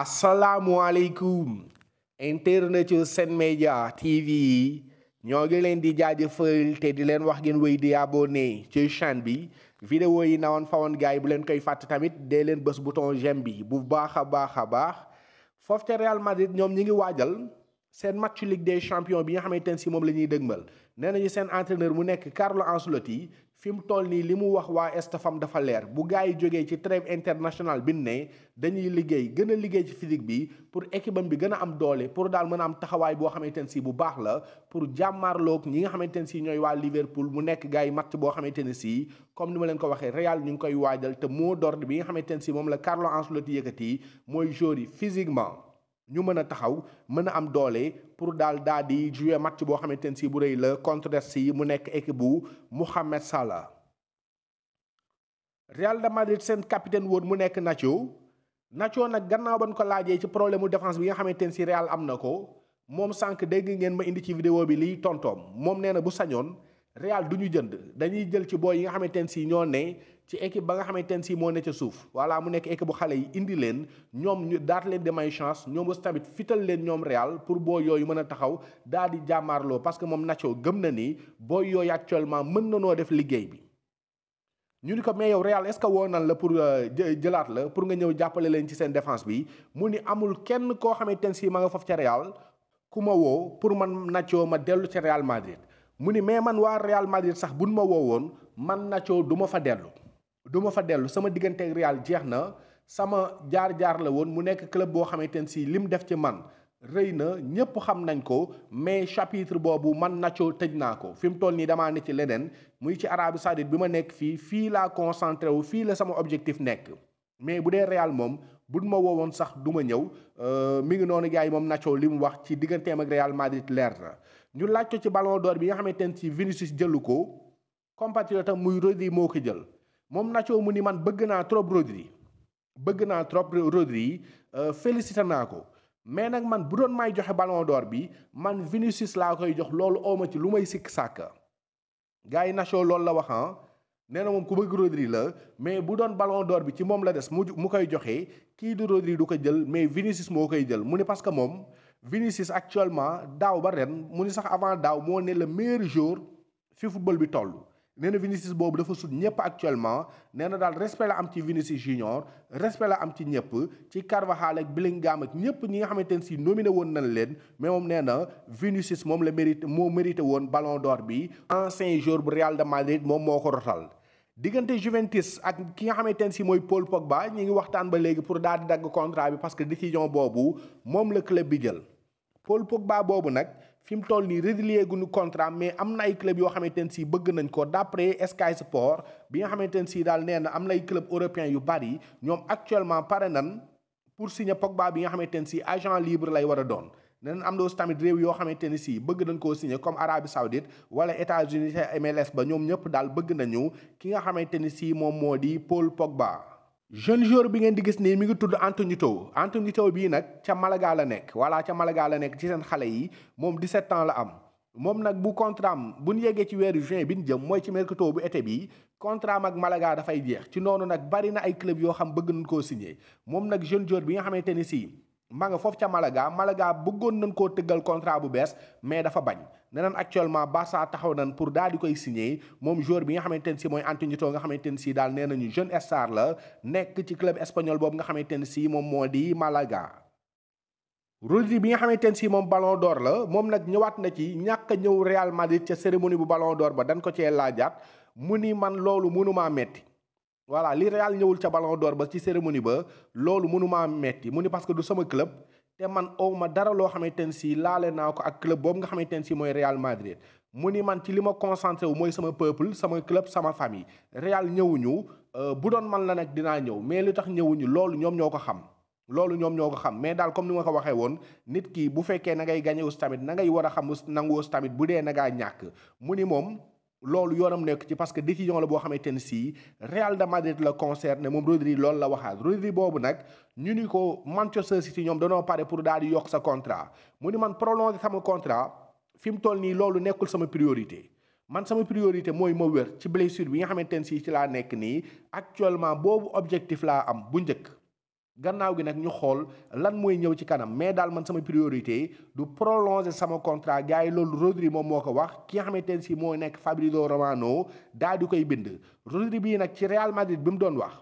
asalaamualeykum internet yu seen Média TV yi ñoo ngi leen di jaajëfal te di leen wax ngeen wéy di abonné ci chaîne bi vidéo yi nawoon fawoon gars yi bu leen koy fàtt tamit dee leen bës bouton j'aime bi bu baax a baax a baax foofu te Real Madrid ñoom ñi ngi waajal seen match Ligue des champions bi nga xamante ne si moom la ñuy dëgmal nee nañu seen entraîneur mu nekk Carlo Ancelotti fi mu toll nii li mu wax waa estafam dafa leer bu gars yi jógee ci trêve internationale bi ne dañuy liggéey gën a liggéey ci physique bi pour équipe bi gën a am doole pour daal mën a am taxawaay boo xamante ne si bu baax la pour jàmmaarloog ñi nga xamante ne sii ñooy waa Liverpool mu nekk gars yi match boo xamante ne si comme ni ma leen ko waxee Real ñu ngi koy waajal te mot d'ordre bi nga xamante ne si moom la Carlo Ancelotti yëkkati mooy joueur yi physiquement. ñu mën a taxaw mën a am doole pour daal daal di jouer match boo xamante ne si bu rëy la contre si mu nekk équipe bu Mohamed Salah. Real de Madrid seen capitaine woon mu nekk Nacho Nacho na gannaaw ban ko laajee ci problème mu défense bi nga xamante ne si Real am na ko moom sànq dégg ngeen ma indi ci vidéo bi liy tontoom moom nee na bu sañoon Real du ñu jënd dañuy jël ci booy yi nga xamante ne si ñoo ne. ci équipe ba nga xamante ne si moo ne ca suuf voilà mu nekk équipe bu xale yi indi leen ñoom ñu daat leen di may chance ñoom aussi tamit fital leen ñoom Real pour boo yooyu mën a taxaw daal di jàmmaarloo parce que moom Nacho gëm na ni boo yooyu actuellement mën na noo def liggéey bi. ñu ni ko mais yow Real est-ce que woo nan la pour euh, jëlaat la pour nga ñëw jàppale leen ci seen défense bi mu ni amul kenn koo xamante ne si ma nga foofu ca Real ku ma woo pour man Nacho ma dellu ca Real mu ni mais man waa Real Madrid sax buñ ma woo woon man Nacho du fa dellu. du ma fa dellu sama diggante ak Real jeex na sama jaar-jaar la woon mu nekk club boo xamante ne si lim def ci man rëy na ñëpp xam nañ ko mais chapitre boobu man Nacho tëj naa ko fi mu toll nii damaa ne ci leneen muy ci Arabie Saoudite bi ma nekk fii fii laa concentré wu fii la sama objectif nekk mais bu dee Real moom buñ ma woowoon sax du ma ñëw euh, mi ngi noonu gars yi moom Nacho li mu wax ci digganteem ak Real Madrid leer na ñu laaj ko ci Ballon d'Or bi nga xamante ne si Vinicius jëlu ko compatriote am muy Rodri moo ko jël. moom Nacho mu ni man bëgg naa trop Rodri bëgg naa trop Rodri euh, félicité naa ko mais nag man bu doon may joxe ballon door bi man Vinicius laa koy jox loolu ooma ci lu may sikk sàkk gars yi Nacho loolu la wax ah. nee na moom ku bëgg Rodri la mais bu doon ballon door bi ci moom la des mu mu koy joxe kii di Rodri du ko jël mais Vinicius moo koy jël mu ne parce que moom Vinicius actuellement daaw ba ren mu ni sax avant daaw moo ne la meilleur jour fi football bi toll. nee na Vinicius boobu dafa sut ñëpp actuellement nee na daal respect la am ci Vinicius Junior respect la am ci ñëpp ci Carvajal ak Bellingham ak ñëpp ñi nga xamante ne si nominé woon nañ leen mais moom nee na Vinicius moom la mérité moo mérité woon Ballon d'Or bi ancien joueur bu Real de Madrid moom moo ko rotal diggante Juventus ak ki nga xamante ne si mooy Paul Pogba ñi ngi waxtaan ba léegi pour daal di dagg contrat bi parce que décision boobu moom la club bi jël Paul Pogba boobu nag fi mu toll nii résilier guñu contrat mais am na ay club yoo xamante ne si bëgg nañ ko d'après Sky Sport bi nga xamante ne si daal nee na am na ay club européen yu bari ñoom actuellement pare nan pour signer Pogba bi nga xamante ne si agent libre lay war a doon. neen am na aussi tamit réew yoo xamante ni si bëgg nañ koo signé comme Arabie Saoudite wala États-Unis MLS ba ñoom ñëpp daal bëgg nañu ki nga xamante ni si moom moo di Paul Pogba. jeune joueur bi ngeen di gis nii mi ngi tudd Anthony Tau bii nag ca Malaga la nekk voilà ca Malaga la nekk ci seen xale yi moom 17 ans la am moom nag bu contrat am bu ñu yeggee ci weeru juin bi ñu jëm mooy ci mercato bu été bii contrat am ak Malaga dafay jeex ci noonu nag bari na ay club yoo xam bëgg nañ ko signé moom nag jeune joueur bi nga xamante ni si. ma nga foofu ca Malaga Malaga bëggoon nañ koo tëggal contrat bu bees mais dafa bañ neneen neen actuellement Barça taxaw nañ pour daa di koy signé moom joueur bi nga xamante ne sii mooy Antoñito nga xamante ne si daal nee nañu jeune star la nekk ci club espagnol boobu nga xamante ne si moom moo di Malaga. Rodri bi nga xamante ne sii moom Ballon door la moom nag ñëwaat na ci ñàkk a ñëw Real Madrid ca cérémonie bu Ballon door ba dañ ko cee laajaat mu ni man loolu mënumaa metti voilà li Real ñëwul ca Ballon door ba ci cérémonie ba loolu mënumaa metti mu ni parce que du sama club te man aw ma dara loo xamante ne si laale naa ko ak club boobu nga xamante ne sii mooy Real Madrid mu ni man ci li ma concentré wu mooy sama peuple sama club sama famille Real ñëwuñu euh, bu doon man la nag dinaa ñëw mais li tax ñëwuñu loolu ñoom ñoo ko xam loolu ñoom ñoo ko xam mais daal comme ni ma ko waxee woon nit ki bu fekkee na ngay gañe us tamit na ngay war a xam nangu tamit bu dee na ñàkk mu ni moom loolu yoonam nekk ci parce que décision la boo xamee tenn sii real de madrid la concerne moom rodri loolu la waxaat rodri boobu nag ñu ni ko manchester city ñoom danoo pare pour daal di yokk sa contrat mu ni man prolongé sama contrat fi mu toll nii loolu nekkul sama priorité man sama priorité mooy ma wér ci blessure bi nga xamee tenn sii ci laa nekk nii actuellement objectif laa am bu njëkk gannaaw gi nag ñu xool lan mooy ñëw ci kanam mais daal man sama priorité du prolonger sama contrat gars yi loolu Rodri moom moo ko wax ki nga xamante si moo nekk Fabrizio Romano daal di koy bind. Rodri bii nag ci Real Madrid bi mu doon wax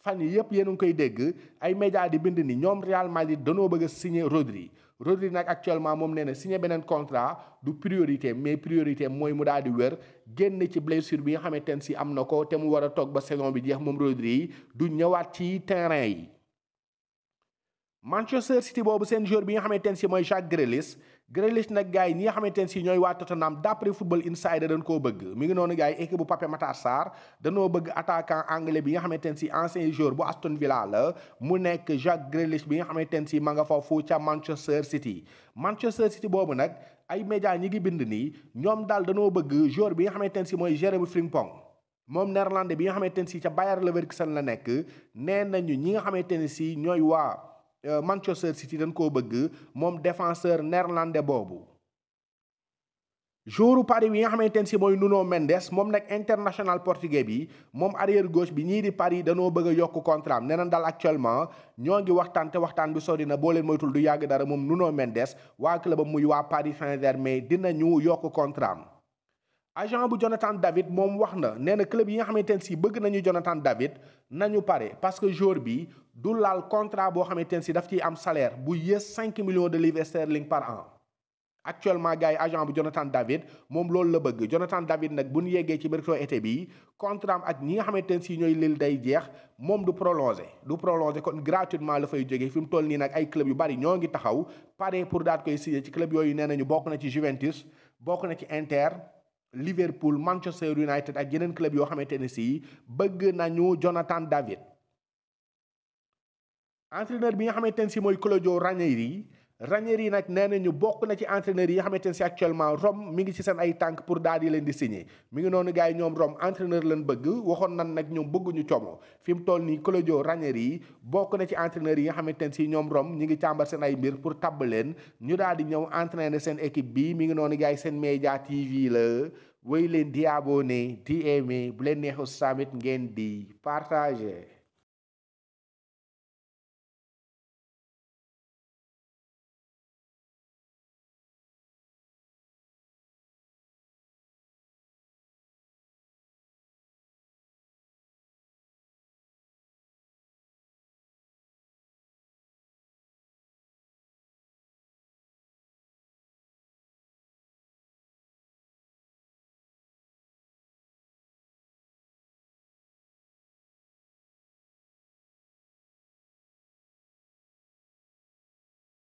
fan yi yëpp yéen a ngi koy dégg ay média di bind ni ñoom Real Madrid danoo bëgg a signer Rodri Rodri nag actuellement moom nee na signer beneen contrat du priorité mais priorité mooy mu daal di wër génn ci blessure bi nga xamante ne si am na ko te mu war toog ba saison bi jeex moom Rodri du ñëwaat ci terrain yi. Manchester City boobu seen joueur bi nga xamante ne si mooy Jack Grealish Grealish nag gars yi ñi nga xamante ne si ñooy waa Tottenham d'après Football Insider dañ koo bëgg mi ngi noonu gars yi équipe bu Pape Matar Sarr dañoo bëgg attaquant anglais bi nga xamante ne si ancien joueur bu Aston Villa la mu nekk Jack Grealish bi nga xamante ne si ma nga foofu ca Manchester City Manchester City boobu nag ay média ñi ngi bind nii ñoom daal danoo bëgg joueur bi nga xamante ne si mooy Jeremy Frimpong moom néerlandais bi nga xamante ne si ca Bayer Leverkusen la nekk nee nañu ñi nga xamante ne si ñooy waa Euh, Manchester City dañ koo bëgg moom défenseur néerlandais boobu joueur Paris bi nga xamante ne si mooy Nuno Mendes moom nag international portugais bi moom arrière gauche bi ñii di Paris danoo bëgg a yokk contrat am nee na daal actuellement ñoo ngi waxtaan te waxtaan bi sori na boo leen moytul du yàgg dara moom Nuno Mendes waa club am muy waa Paris saint dina dinañu yokk contrat am agent bu Jonathan David moom wax na nee na club yi nga xamante ne si bëgg nañu Jonathan David nañu pare parce que joueur bi du laal contrat boo xamante ne si daf ciy am salaire bu yées 5 millions de livres sterling par an. actuellement gars yi agent bu Jonathan David moom loolu la bëgg Jonathan David nag bu ñu yeggee ci mercato été bi contrat am ñi nga xamante ne si ñooy Lille day jeex moom du prolongé du prolongé kon gratuitement la fay jógee fi mu toll nii nag ay club yu bari ñoo ngi taxaw pare pour daat koy signé ci yooyu nee nañu bokk na ci Juventus bokk na ci Inter. liverpool manchester united ak yeneen club yoo xamantene si bëgg jonathan david entraîneur bi nga xamantene si mooy claudio ranieri Ranieri yi nag nee ñu bokk na ci entraîneurs yi nga xamante ne si actuellement Rome mi ngi ci seen ay tànk pour daal di leen di signé mi ngi noonu gars yi ñoom Rome entraîneur lañ bëgg waxoon nan nag ñoom bëgguñu como fi mu toll nii Claudio Ranieri yi bokk na ci entraîneurs yi nga xamante ne si ñoom Rome ñu ngi càmbar seen ay mbir pour tabb leen ñu daal di ñëw entraîner seen équipe bi mi ngi noonu gars yi seen média TV la wéy leen di abonné di aimé bu leen neexu samit ngeen di partager